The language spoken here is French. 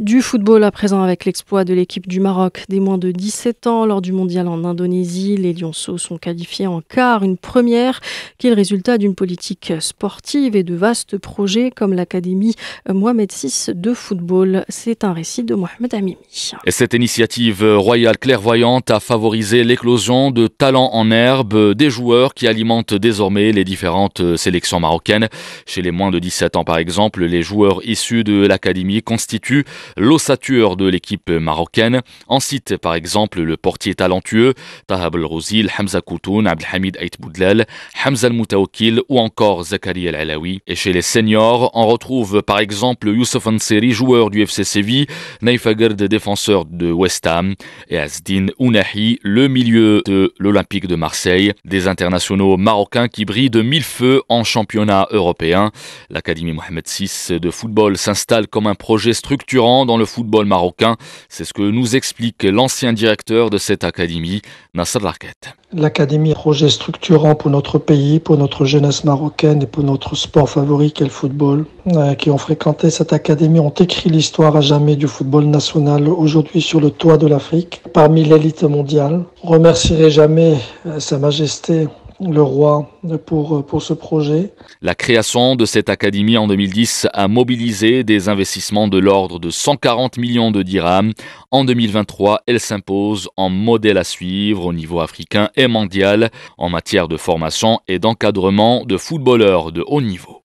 Du football à présent avec l'exploit de l'équipe du Maroc des moins de 17 ans lors du mondial en Indonésie. Les lionceaux sont qualifiés en quart, une première qui est le résultat d'une politique sportive et de vastes projets comme l'Académie Mohamed VI de football. C'est un récit de Mohamed Amimi. Et cette initiative royale clairvoyante a favorisé l'éclosion de talents en herbe des joueurs qui alimentent désormais les différentes sélections marocaines. Chez les moins de 17 ans par exemple, les joueurs issus de l'Académie constituent l'ossature de l'équipe marocaine. En cite par exemple le portier talentueux Tahab El Rouzil, Hamza Koutoun, Abdelhamid Ait Boudlal, Hamza El Moutaoukil ou encore Zakari El Alaoui. Et chez les seniors, on retrouve par exemple Youssef Anseri, joueur du FC Séville, Naïf défenseur de West Ham et Azdin Ounahi, le milieu de l'Olympique de Marseille. Des internationaux marocains qui brillent de mille feux en championnat européen. L'Académie Mohamed VI de football s'installe comme un projet structurant dans le football marocain. C'est ce que nous explique l'ancien directeur de cette académie, Nasser Larquette. L'académie est un projet structurant pour notre pays, pour notre jeunesse marocaine et pour notre sport favori qu'est le football. Euh, qui ont fréquenté cette académie ont écrit l'histoire à jamais du football national aujourd'hui sur le toit de l'Afrique, parmi l'élite mondiale. On remercierait jamais euh, Sa Majesté le roi pour, ce projet. La création de cette académie en 2010 a mobilisé des investissements de l'ordre de 140 millions de dirhams. En 2023, elle s'impose en modèle à suivre au niveau africain et mondial en matière de formation et d'encadrement de footballeurs de haut niveau.